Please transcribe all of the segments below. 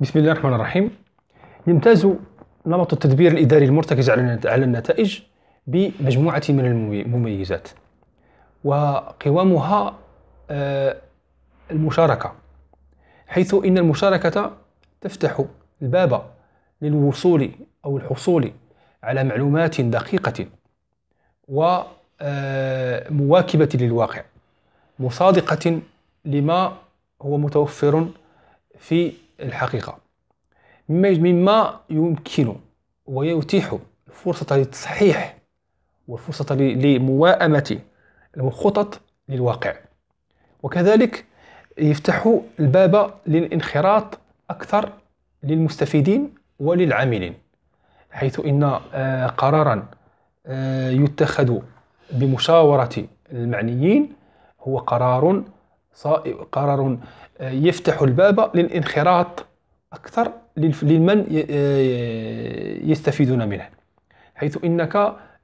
بسم الله الرحمن الرحيم يمتاز نمط التدبير الإداري المرتكز على النتائج بمجموعة من المميزات وقوامها آه، المشاركة حيث إن المشاركة تفتح الباب للوصول أو الحصول على معلومات دقيقة ومواكبة آه، للواقع مصادقة لما هو متوفر في الحقيقة مما يمكن ويتيح فرصة للتصحيح والفرصة لمواءمة الخطط للواقع وكذلك يفتح الباب للانخراط أكثر للمستفيدين وللعاملين حيث إن آه، قرارا آه، يتخذ بمشاورة المعنيين هو قرار قرار آه، يفتح الباب للانخراط أكثر لمن آه، يستفيدون منه حيث إنك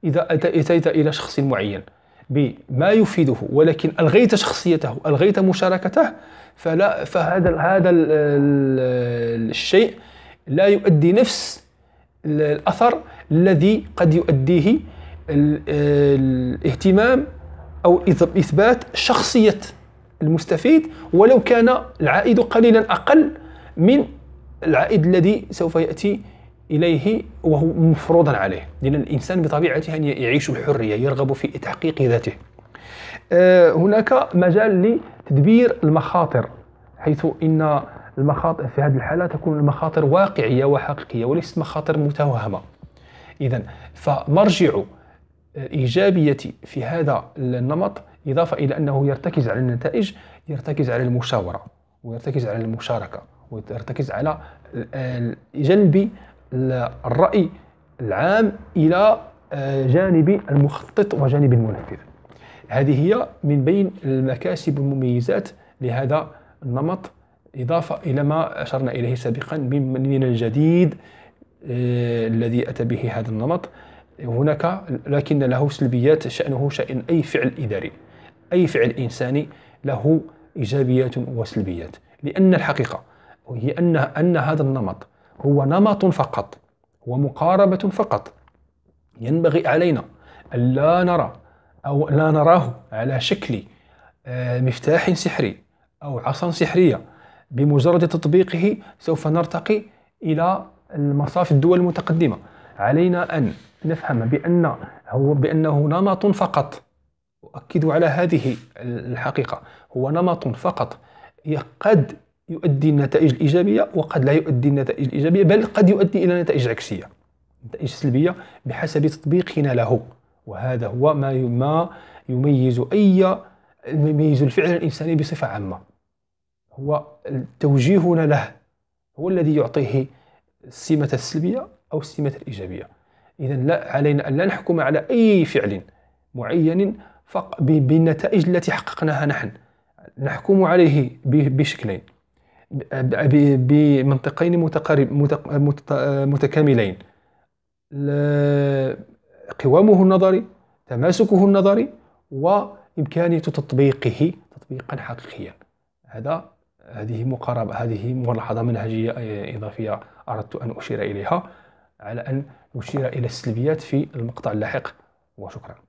إذا أتيت إلى شخص معين بما يفيده ولكن ألغيت شخصيته ألغيت مشاركته فلا فهذا هذا الشيء لا يؤدي نفس الأثر الذي قد يؤديه آه، الاهتمام أو إثبات شخصية المستفيد ولو كان العائد قليلا أقل من العائد الذي سوف يأتي إليه وهو مفروضا عليه لأن الإنسان بطبيعته أن يعيش الحريه يرغب في تحقيق ذاته آه، هناك مجال لتدبير المخاطر حيث إن المخاطر في هذه الحالة تكون المخاطر واقعية وحقيقية وليست مخاطر متوهمة إذا فمرجع الإيجابية في هذا النمط إضافة إلى أنه يرتكز على النتائج يرتكز على المشاورة ويرتكز على المشاركة ويرتكز على جلب الرأي العام إلى آه، جانب المخطط وجانب المنفذ هذه هي من بين المكاسب والمميزات لهذا النمط إضافة إلى ما أشرنا إليه سابقا من الجديد آه، الذي أتى به هذا النمط هناك لكن له سلبيات شأنه شأن أي فعل إداري أي فعل إنساني له إيجابيات وسلبيات لأن الحقيقة هي أن أن هذا النمط هو نمط فقط هو مقاربة فقط ينبغي علينا أن لا نرى أو لا نراه على شكل آه، مفتاح سحري أو عصا سحرية بمجرد تطبيقه سوف نرتقي إلى المصاف الدول المتقدمة علينا أن نفهم بأن هو بأنه نمط فقط أؤكد على هذه الحقيقة هو نمط فقط قد يؤدي النتائج الإيجابية وقد لا يؤدي النتائج الإيجابية بل قد يؤدي إلى نتائج عكسية نتائج سلبية بحسب تطبيقنا له وهذا هو ما ما يميز أي يميز الفعل الإنساني بصفة عامة هو توجيهنا له هو الذي يعطيه السمة السلبية أو السمة الإيجابية إذا لا علينا أن لا نحكم على أي فعل معين بالنتائج التي حققناها نحن نحكم عليه بشكلين بمنطقين متقارب متكاملين قوامه النظري تماسكه النظري وإمكانية تطبيقه تطبيقا حقيقيا هذا هذه مقاربة هذه ملاحظة منهجية إضافية أردت أن أشير إليها على أن نشير إلى السلبيات في المقطع اللاحق وشكرا